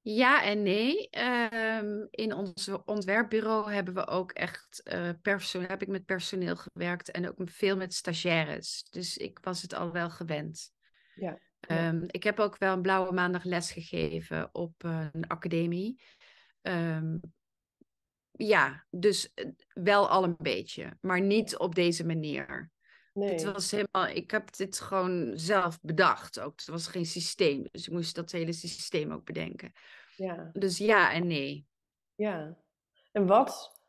Ja en nee. Ehm, in ons ontwerpbureau hebben we ook echt uh, heb ik met personeel gewerkt en ook veel met stagiaires. Dus ik was het al wel gewend. Ja. Ehm, ik heb ook wel een blauwe maandag les gegeven op een academie. Ehm, ja, dus eh, wel al een beetje, maar niet op deze manier. Nee. Het was helemaal, ik heb dit gewoon zelf bedacht ook. Het was geen systeem, dus ik moest dat hele systeem ook bedenken. Ja. Dus ja en nee. Ja. En wat,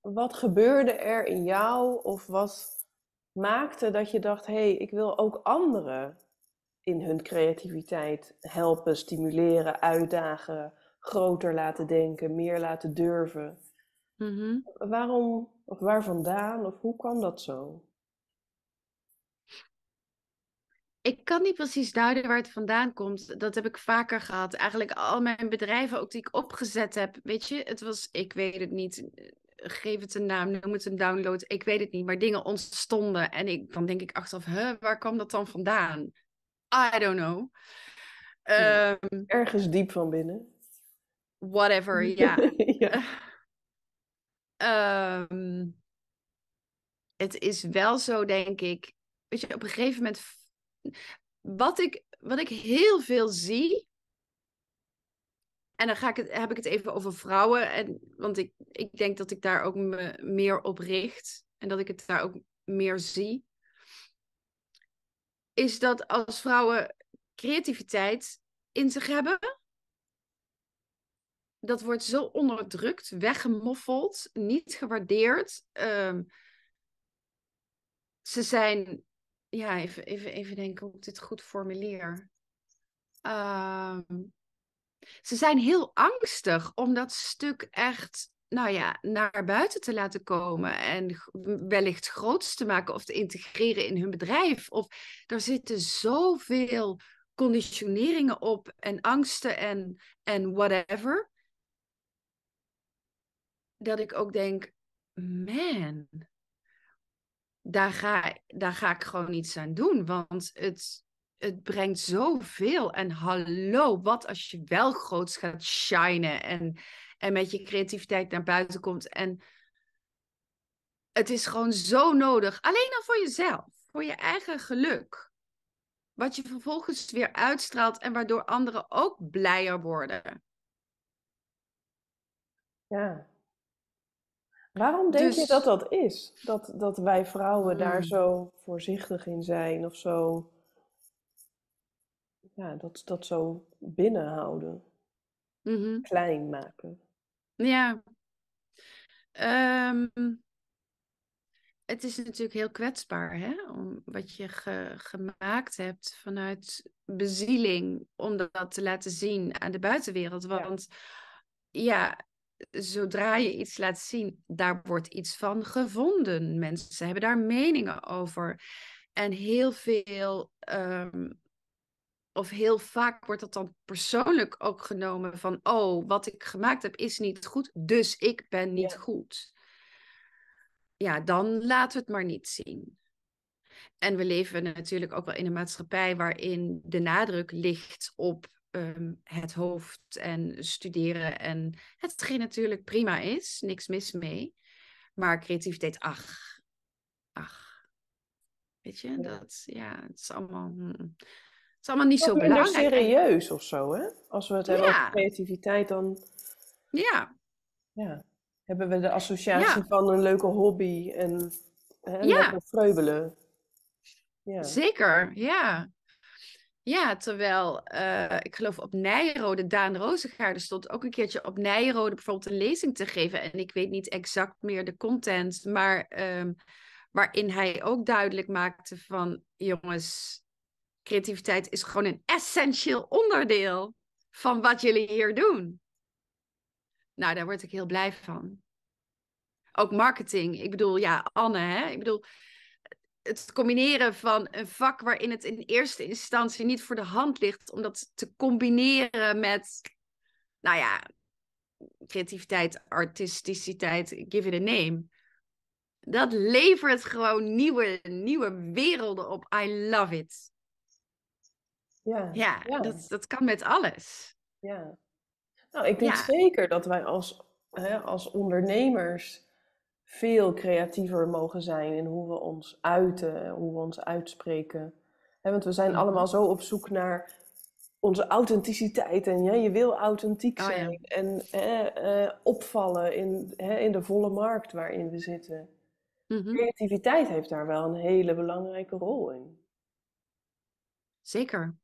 wat gebeurde er in jou of wat maakte dat je dacht: hé, hey, ik wil ook anderen in hun creativiteit helpen, stimuleren, uitdagen, groter laten denken, meer laten durven? Mm-hmm. Waarom, of waar vandaan, of hoe kwam dat zo? Ik kan niet precies duiden waar het vandaan komt. Dat heb ik vaker gehad. Eigenlijk al mijn bedrijven ook die ik opgezet heb. Weet je, het was, ik weet het niet, geef het een naam, noem het een download, ik weet het niet, maar dingen ontstonden. En ik, dan denk ik achteraf, huh, waar kwam dat dan vandaan? I don't know. Ehm, ergens diep van binnen. Whatever, ja. ja. Ehm, het is wel zo, denk ik. Weet je, op een gegeven moment. Wat ik, wat ik heel veel zie, en dan ga ik het, heb ik het even over vrouwen. En, want ik, ik denk dat ik daar ook me meer op richt. En dat ik het daar ook meer zie. Is dat als vrouwen creativiteit in zich hebben. Dat wordt zo onderdrukt, weggemoffeld, niet gewaardeerd. Ehm, ze zijn. Ja, even, even, even denken hoe ik dit goed formuleer. Um, ze zijn heel angstig om dat stuk echt nou ja, naar buiten te laten komen en wellicht groots te maken of te integreren in hun bedrijf. Of er zitten zoveel conditioneringen op en angsten en, en whatever. Dat ik ook denk, man, daar ga, daar ga ik gewoon niets aan doen. Want het, het brengt zoveel. En hallo, wat als je wel groots gaat shinen en, en met je creativiteit naar buiten komt. En het is gewoon zo nodig. Alleen al voor jezelf, voor je eigen geluk. Wat je vervolgens weer uitstraalt en waardoor anderen ook blijer worden. Ja. Waarom denk je dus dat dat is? Dat, dat wij vrouwen daar hmm. zo voorzichtig in zijn of zo ja, dat, dat zo binnenhouden. Mhm. Klein maken. Ja. Ehm, het is natuurlijk heel kwetsbaar, hè? Om wat je gemaakt hebt vanuit bezieling, om dat te laten zien aan de buitenwereld. Want ja, zodra je iets laat zien, daar wordt iets van gevonden. Mensen hebben daar meningen over. En heel veel ehm, of heel vaak wordt dat dan persoonlijk ook genomen van, oh, wat ik gemaakt heb is niet goed, dus ik ben niet goed. Ja, dan laten we het maar niet zien. En we leven natuurlijk ook wel in een maatschappij waarin de nadruk ligt op ehm, het hoofd en studeren en hetgeen natuurlijk prima is, niks mis mee. Maar creativiteit, ach, ach. Weet je, dat, ja, het is allemaal... Hmm, hmm is allemaal niet zo belangrijk. serieus of zo, hè? Als we het hebben over creativiteit, dan... Ja. Ja. Hebben we de associatie van een leuke hobby en hè, ja. vreubelen. Ja. Zeker, ja. Ja, terwijl eh, ik geloof op Nijrode, Daan Rozengaarde stond ook een keertje op Nijrode bijvoorbeeld een lezing te geven. En ik weet niet exact meer de content, maar ehm, waarin hij ook duidelijk maakte van jongens, creativiteit is gewoon een essentieel onderdeel van wat jullie hier doen. Nou, daar word ik heel blij van. Ook marketing. Ik bedoel, ja, Anne, hè? ik bedoel, het combineren van een vak waarin het in eerste instantie niet voor de hand ligt, om dat te combineren met, nou ja, creativiteit, artisticiteit, give it a name. Dat levert gewoon nieuwe, nieuwe werelden op. I love it. Ja, ja, Dat, dat kan met alles. Ja. Nou, ik denk zeker dat wij als, hè, als ondernemers veel creatiever mogen zijn in hoe we ons uiten, hoe we ons uitspreken. want we zijn mhm. allemaal zo op zoek naar onze authenticiteit. En ja, je wil authentiek oh, zijn en eh, opvallen in, hè, in de volle markt waarin we zitten. Mhm. Creativiteit heeft daar wel een hele belangrijke rol in. Zeker.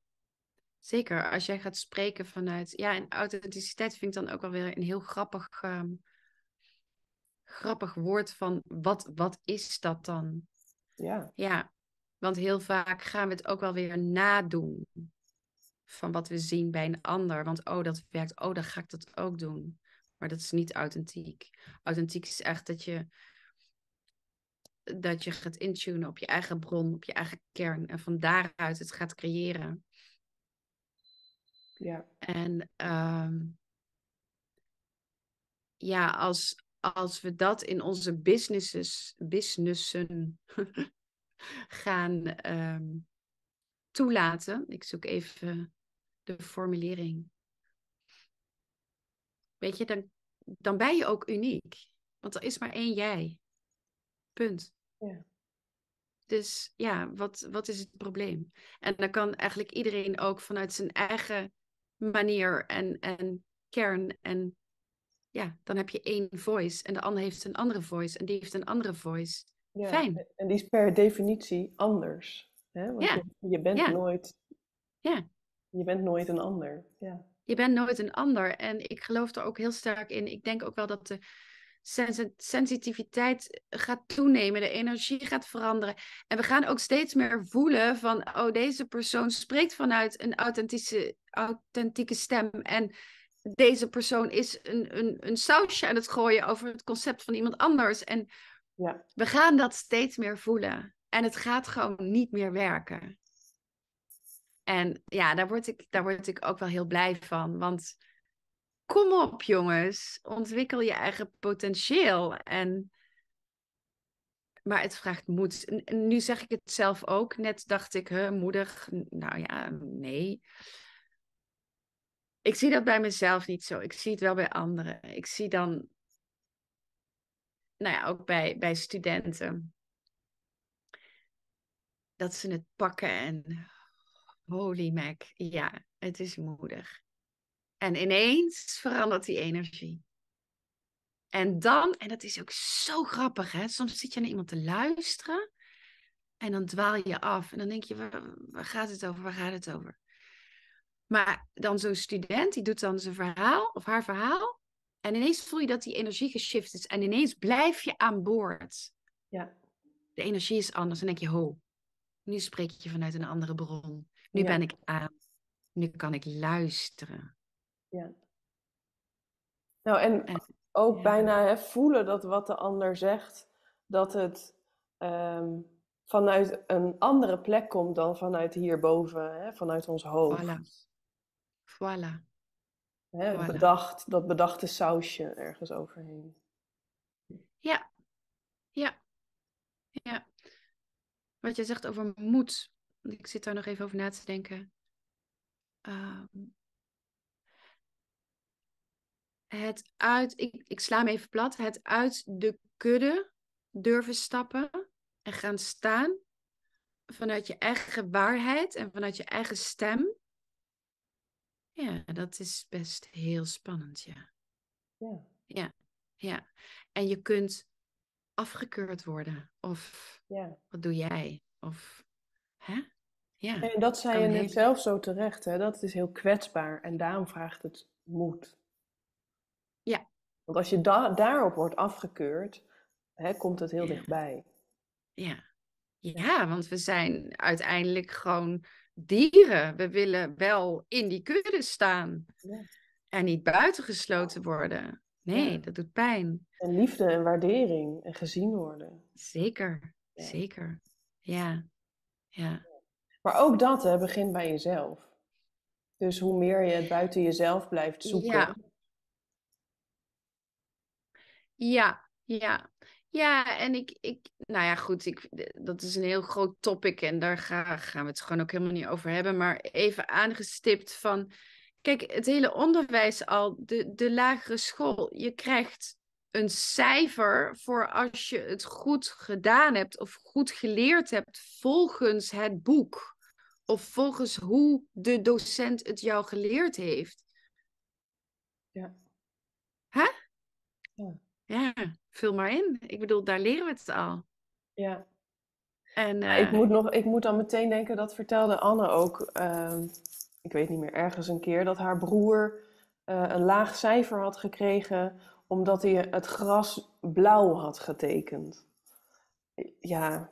Zeker, als jij gaat spreken vanuit. Ja, en authenticiteit vind ik dan ook wel weer een heel grappig, ehm, grappig woord van wat, wat is dat dan? Ja. Ja, want heel vaak gaan we het ook wel weer nadoen van wat we zien bij een ander. Want oh, dat werkt, oh, dan ga ik dat ook doen. Maar dat is niet authentiek. Authentiek is echt dat je, dat je gaat intunen op je eigen bron, op je eigen kern. En van daaruit het gaat creëren. Ja. En um, ja, als, als we dat in onze businesses, businessen gaan um, toelaten. Ik zoek even de formulering. Weet je, dan, dan ben je ook uniek. Want er is maar één jij. Punt. Ja. Dus ja, wat, wat is het probleem? En dan kan eigenlijk iedereen ook vanuit zijn eigen manier en, en kern. En ja, dan heb je één voice en de ander heeft een andere voice en die heeft een andere voice. Fijn. En die is per definitie anders. Hè? Want ja. je, bent nooit. Ja. Je bent nooit een ander. Ja. Je bent nooit een ander. En ik geloof er ook heel sterk in. Ik denk ook wel dat de sensitiviteit gaat toenemen, de energie gaat veranderen. En we gaan ook steeds meer voelen van, oh, deze persoon spreekt vanuit een authentische, authentieke stem. En deze persoon is een, een, een sausje aan het gooien over het concept van iemand anders. En ja. we gaan dat steeds meer voelen. En het gaat gewoon niet meer werken. En ja, daar word ik, daar word ik ook wel heel blij van. Want kom op jongens, ontwikkel je eigen potentieel. En, maar het vraagt moed. nu zeg ik het zelf ook. Net dacht ik, hè, moedig, nou ja, nee. Ik zie dat bij mezelf niet zo. Ik zie het wel bij anderen. Ik zie dan, nou ja, ook bij, bij studenten. Dat ze het pakken en holy mac, ja, het is moedig. En ineens verandert die energie. En dan, en dat is ook zo grappig, hè? soms zit je naar iemand te luisteren en dan dwaal je af. En dan denk je, waar, gaat het over, waar gaat het over? Maar dan zo'n student, die doet dan zijn verhaal of haar verhaal. En ineens voel je dat die energie geshift is. En ineens blijf je aan boord. Ja. De energie is anders. En denk je, ho, nu spreek je vanuit een andere bron. Nu ben ik aan. Nu kan ik luisteren. Ja. Nou, en, ook bijna hè, voelen dat wat de ander zegt, dat het ehm, vanuit een andere plek komt dan vanuit hierboven, hè, vanuit ons hoofd. Voilà. Voilà. Hè, Bedacht, dat bedachte sausje ergens overheen. Ja. Ja. Ja. Wat je zegt over moed, ik zit daar nog even over na te denken. Um, het uit, ik, ik sla hem even plat, het uit de kudde durven stappen en gaan staan vanuit je eigen waarheid en vanuit je eigen stem. Ja, dat is best heel spannend, ja. Ja. Ja, ja. En je kunt afgekeurd worden. Of ja. wat doe jij? Of, hè? Ja. En dat zei je net zelf zo terecht, hè? dat is heel kwetsbaar en daarom vraagt het moed. Want als je daarop wordt afgekeurd, hè, komt het heel dichtbij. Ja. ja, want we zijn uiteindelijk gewoon dieren. We willen wel in die kudde staan en niet buitengesloten worden. Nee, dat doet pijn. En liefde en waardering en gezien worden. Zeker, zeker. Ja, ja. Maar ook dat hè, begint bij jezelf. Dus hoe meer je het buiten jezelf blijft zoeken, ja, ja. Ja, en ik, ik nou ja, goed, ik, dat is een heel groot topic en daar gaan, we het gewoon ook helemaal niet over hebben. Maar even aangestipt van, kijk, het hele onderwijs al, de, de lagere school, je krijgt een cijfer voor als je het goed gedaan hebt of goed geleerd hebt volgens het boek. Of volgens hoe de docent het jou geleerd heeft. Ja. Hè? Ja ja, vul maar in. Ik bedoel, daar leren we het al. Ja. En, ik, eh, moet nog, ik moet dan meteen denken, dat vertelde Anne ook, ehm, ik weet niet meer, ergens een keer, dat haar broer eh, een laag cijfer had gekregen omdat hij het gras blauw had getekend. Ja.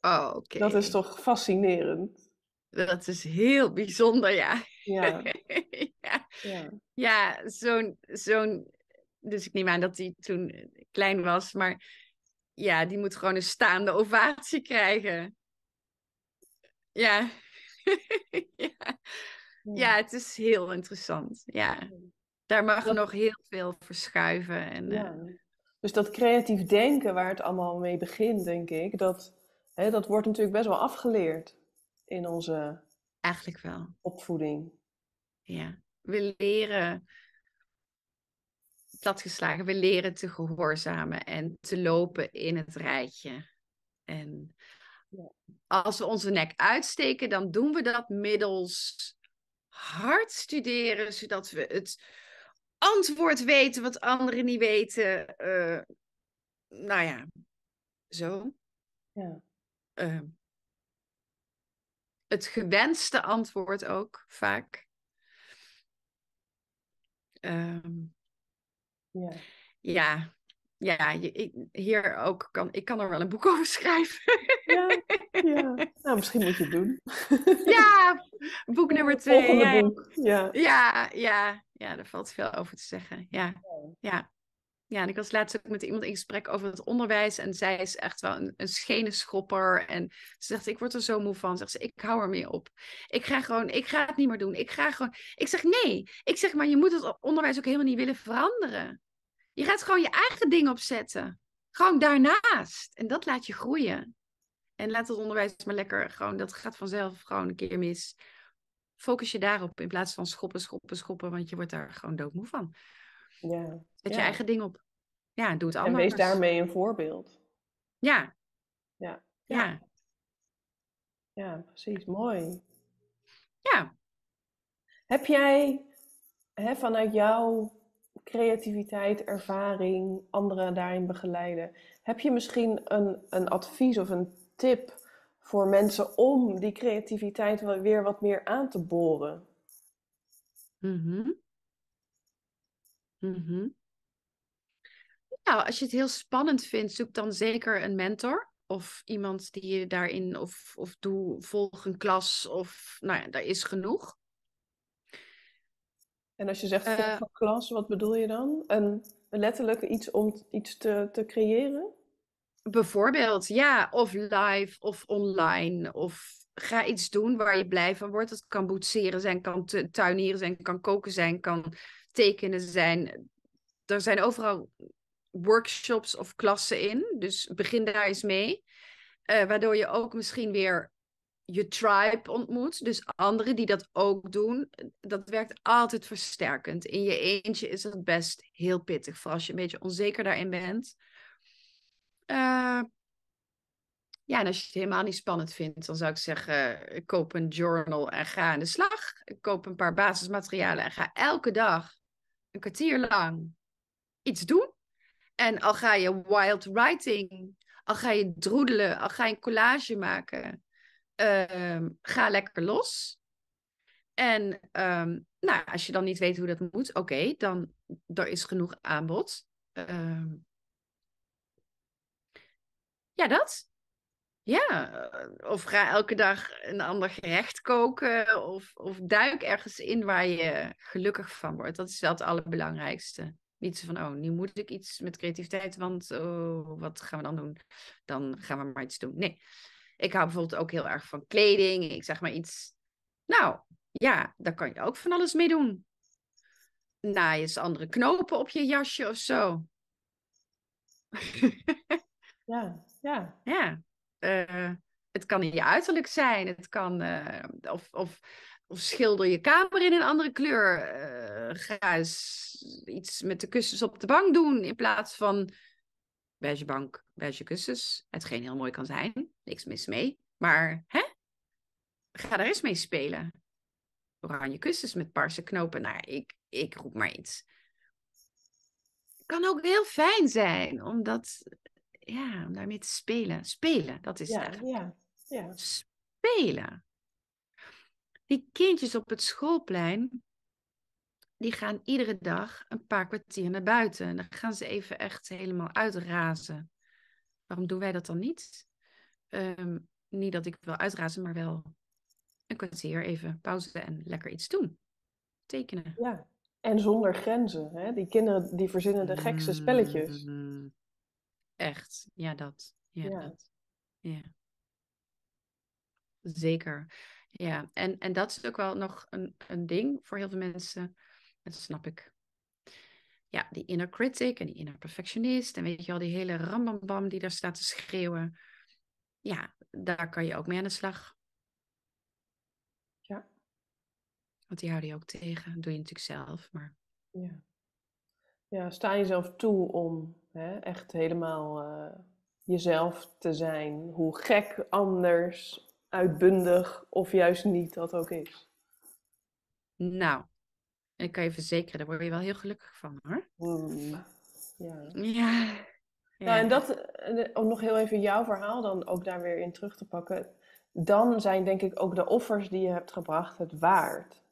Oh, oké. Dat is toch fascinerend? Dat is heel bijzonder, ja. Ja. ja. ja. zo'n zo'n dus ik neem aan dat hij toen eh, klein was. Maar ja, die moet gewoon een staande ovatie krijgen. Ja. ja. Hmm. het is heel interessant. Ja. Daar mag dat... nog heel veel verschuiven. En, eh, Dus dat creatief denken waar het allemaal mee begint, denk ik, dat, hè, dat wordt natuurlijk best wel afgeleerd in onze Eigenlijk wel. opvoeding. Ja, we leren platgeslagen. We leren te gehoorzamen en te lopen in het rijtje. En als we onze nek uitsteken, dan doen we dat middels hard studeren, zodat we het antwoord weten wat anderen niet weten. Eh, nou ja, zo. Ja. Eh, het gewenste antwoord ook vaak. Um, ja, ja, ja je, ik, hier ook kan, ik kan er wel een boek over schrijven. Ja, ja. Nou, misschien moet je het doen. Ja, boek nummer twee. Volgende boek. Ja. ja, ja, ja, daar valt veel over te zeggen. Ja, ja ja, en ik was laatst ook met iemand in gesprek over het onderwijs. En zij is echt wel een, scheneschopper, En ze zegt, ik word er zo moe van. Zegt ze, ik hou er meer op. Ik ga gewoon, ik ga het niet meer doen. Ik ga gewoon... Ik zeg, nee. Ik zeg, maar je moet het onderwijs ook helemaal niet willen veranderen. Je gaat gewoon je eigen ding opzetten. Gewoon daarnaast. En dat laat je groeien. En laat het onderwijs maar lekker gewoon... Dat gaat vanzelf gewoon een keer mis. Focus je daarop in plaats van schoppen, schoppen, schoppen. Want je wordt daar gewoon doodmoe van. Ja. Zet je eigen ding op. Ja, doe het allemaal. En wees daarmee een voorbeeld. Ja. Ja. Ja. Ja, precies. Mooi. Ja. Heb jij hè, vanuit jouw creativiteit, ervaring, anderen daarin begeleiden, heb je misschien een, een advies of een tip voor mensen om die creativiteit weer wat meer aan te boren? Mm Mhm. Nou, als je het heel spannend vindt, zoek dan zeker een mentor. Of iemand die je daarin, of, of doe, volg een klas, of nou ja, daar is genoeg. En als je zegt volg eh, een klas, wat bedoel je dan? Een, letterlijk iets om iets te, te creëren? Bijvoorbeeld, ja, of live of online. Of ga iets doen waar je blij van wordt. Het kan boetseren zijn, kan tuinieren zijn, kan koken zijn, kan tekenen zijn. Er zijn overal workshops of klassen in. Dus begin daar eens mee. Eh, waardoor je ook misschien weer je tribe ontmoet. Dus anderen die dat ook doen. Dat werkt altijd versterkend. In je eentje is dat best heel pittig. Vooral als je een beetje onzeker daarin bent. Eh, ja, en als je het helemaal niet spannend vindt, dan zou ik zeggen: koop een journal en ga aan de slag. Ik koop een paar basismaterialen en ga elke dag een kwartier lang iets doen. En al ga je wild writing, al ga je droedelen, al ga je een collage maken, ehm, ga lekker los. En ehm, nou, als je dan niet weet hoe dat moet, oké, dan er is genoeg aanbod. Ehm, ja, dat ja, eh, of ga elke dag een ander gerecht koken. Of, of duik ergens in waar je gelukkig van wordt. Dat is wel het allerbelangrijkste. Niet zo van, oh, nu moet ik iets met creativiteit, want oh, wat gaan we dan doen? Dan gaan we maar iets doen. Nee, ik hou bijvoorbeeld ook heel erg van kleding. Ik zeg maar iets. Nou, ja, daar kan je ook van alles mee doen. na eens andere knopen op je jasje of zo. Ja, ja. Ja, eh, het kan in je uiterlijk zijn, het kan, eh, of, of, of, schilder je kamer in een andere kleur, eh, ga eens iets met de kussens op de bank doen in plaats van beige bank, beige kussens. Hetgeen heel mooi kan zijn, niks mis mee, maar hè? ga daar eens mee spelen. Oranje kussens met paarse knopen, nou ik, ik roep maar iets kan ook heel fijn zijn omdat ja, om daarmee te spelen. Spelen, dat is ja, het Ja, ja. Spelen. Die kindjes op het schoolplein, die gaan iedere dag een paar kwartier naar buiten. En dan gaan ze even echt helemaal uitrazen. Waarom doen wij dat dan niet? Ehm, niet dat ik wil uitrazen, maar wel een kwartier even pauze en lekker iets doen. Tekenen. Ja, en zonder grenzen. Hè? Die kinderen die verzinnen de gekste spelletjes. Mm echt. Ja, dat. Ja, Dat. ja. Zeker. Ja, en, en dat is ook wel nog een, een ding voor heel veel mensen. Dat snap ik. Ja, die inner critic en die inner perfectionist. En weet je al, die hele rambambam die daar staat te schreeuwen. Ja, daar kan je ook mee aan de slag. Ja. Want die houden je ook tegen. Dat doe je natuurlijk zelf, maar... Ja. Ja, sta jezelf toe om Hè? Echt helemaal eh, jezelf te zijn. Hoe gek, anders, uitbundig of juist niet dat ook is. Nou, ik kan je verzekeren, daar word je wel heel gelukkig van hoor. Mm, ja. ja. Nou, en dat, eh, om nog heel even jouw verhaal dan ook daar weer in terug te pakken. Dan zijn denk ik ook de offers die je hebt gebracht het waard.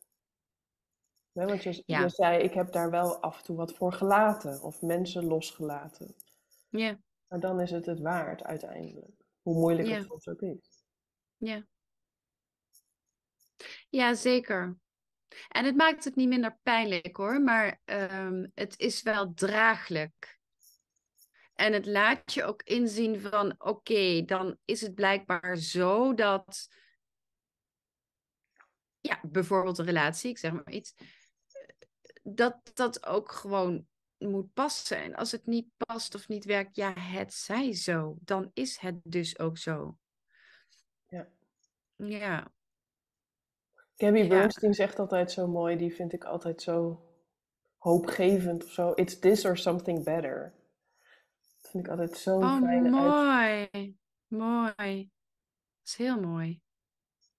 Want je, zei, ik heb daar wel af en toe wat voor gelaten of mensen losgelaten. Ja. Maar dan is het het waard uiteindelijk, hoe moeilijk het soms ook is. Ja. Ja, zeker. En het maakt het niet minder pijnlijk hoor, maar ehm, het is wel draaglijk. En het laat je ook inzien van oké, dan is het blijkbaar zo dat ja, bijvoorbeeld een relatie, ik zeg maar iets, dat dat ook gewoon moet passen. En als het niet past of niet werkt, ja, het zij zo. Dan is het dus ook zo. Ja. Ja. Gabby ja. Bernstein zegt altijd zo mooi, die vind ik altijd zo hoopgevend of zo. It's this or something better. Dat vind ik altijd zo oh, mooi. Mooi. Dat is heel mooi.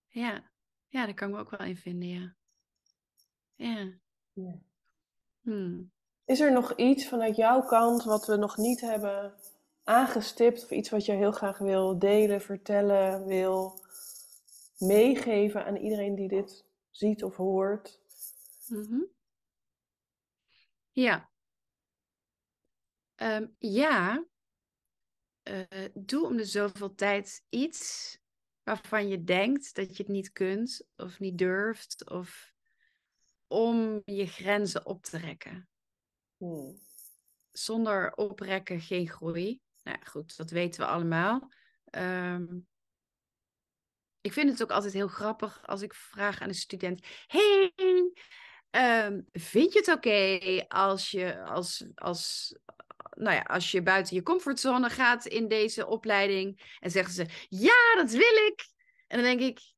Ja. Ja, daar kan ik me ook wel in vinden, ja. Ja. ja. Hmm. Is er nog iets vanuit jouw kant wat we nog niet hebben aangestipt of iets wat je heel graag wil delen, vertellen, wil meegeven aan iedereen die dit ziet of hoort? Mhm. Ja. Ehm, ja. Eh, doe om de zoveel tijd iets waarvan je denkt dat je het niet kunt of niet durft of om je grenzen op te rekken. Hmm. Zonder oprekken geen groei. Nou goed, dat weten we allemaal. Ehm, ik vind het ook altijd heel grappig als ik vraag aan een student: Hey, ehm, vind je het oké als je als, als, nou ja, als je buiten je comfortzone gaat in deze opleiding? En zeggen ze: Ja, dat wil ik. En dan denk ik: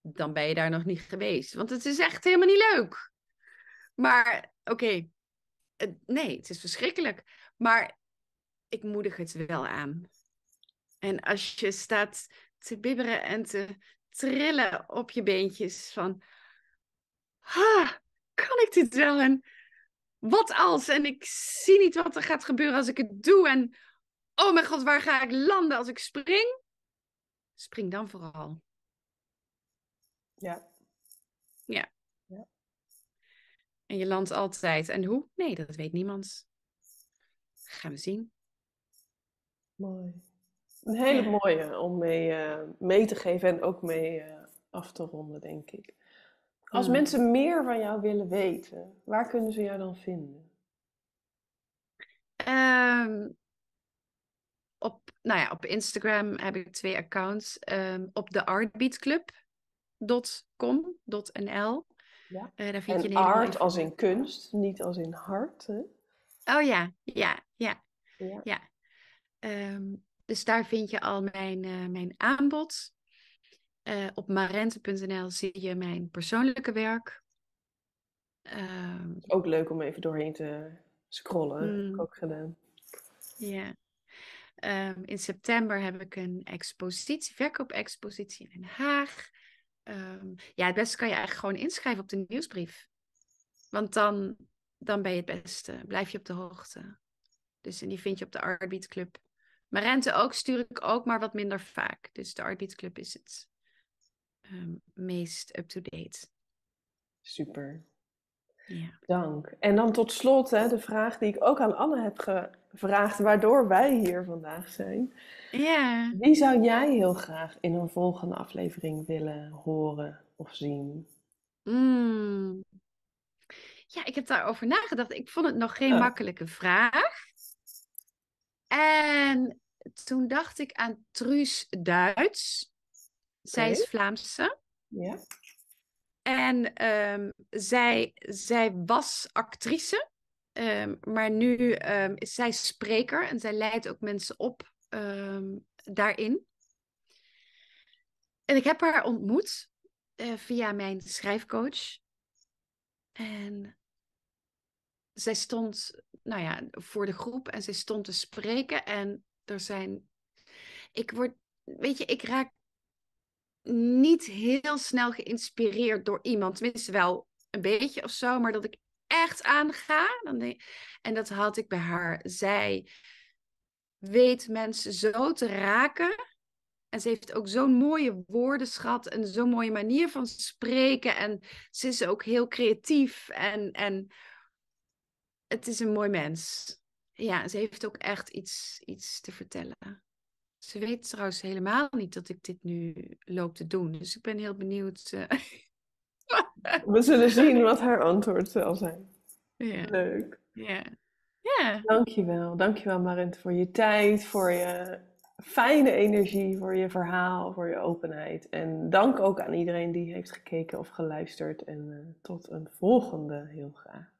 Dan ben je daar nog niet geweest, want het is echt helemaal niet leuk. Maar oké, nee, het is verschrikkelijk. Maar ik moedig het wel aan. En als je staat te bibberen en te trillen op je beentjes van, ha, kan ik dit wel? En wat als? En ik zie niet wat er gaat gebeuren als ik het doe. En oh mijn god, waar ga ik landen als ik spring? Spring dan vooral. Ja. Ja. En je landt altijd. En hoe? Nee, dat weet niemand. gaan we zien. Mooi. Een hele mooie om mee, eh, mee te geven en ook mee eh, af te ronden, denk ik. Als mensen meer van jou willen weten, waar kunnen ze jou dan vinden? Ehm, op, nou ja, op Instagram heb ik twee accounts. Um, op de artbeatclub.com.nl ja. Eh, vind en je art als in kunst, niet als in hart. Hè? Oh ja, ja, ja. ja. ja. Ehm, dus daar vind je al mijn, eh, mijn aanbod. Eh, op marente.nl zie je mijn persoonlijke werk. Ehm, ook leuk om even doorheen te scrollen. heb ik mm. ook gedaan. Ja. Ehm, in september heb ik een expositie, verkoopexpositie in Den Haag. Ehm, ja, het beste kan je eigenlijk gewoon inschrijven op de nieuwsbrief. Want dan, dan ben je het beste. Blijf je op de hoogte. Dus en die vind je op de Artbeat Club. Maar rente ook stuur ik ook, maar wat minder vaak. Dus de Artbeat Club is het ehm, meest up-to-date. Super. Ja. Dank. En dan tot slot hè, de vraag die ik ook aan Anne heb gevraagd, waardoor wij hier vandaag zijn. Ja. Wie zou jij heel graag in een volgende aflevering willen horen of zien? Hmm. Ja, ik heb daarover nagedacht. Ik vond het nog geen oh. makkelijke vraag. En toen dacht ik aan Truus Duits. Zij is Vlaamse. Ja. En ehm, zij, zij was actrice, ehm, maar nu ehm, is zij spreker en zij leidt ook mensen op daarin. En ik heb haar ontmoet eh, via mijn schrijfcoach. En zij stond, nou ja, voor de groep en zij stond te spreken. En er zijn, ik word, weet je, ik raak niet heel snel geïnspireerd door iemand. Tenminste wel een beetje of zo, maar dat ik echt aanga. En dat had ik bij haar. Zij weet mensen zo te raken. En ze heeft ook zo'n mooie woordenschat en zo'n mooie manier van spreken. En ze is ook heel creatief. En, en het is een mooi mens. Ja, ze heeft ook echt iets, iets te vertellen. Ze weet trouwens helemaal niet dat ik dit nu loop te doen. Dus ik ben heel benieuwd. We eh, zullen zien wat haar antwoord zal zijn. Ja. Leuk. Ja. ja. Dankjewel. Dankjewel Marint voor je tijd, voor je fijne energie, voor je verhaal, voor je openheid. En dank ook aan iedereen die heeft gekeken of geluisterd. En eh, tot een volgende heel graag.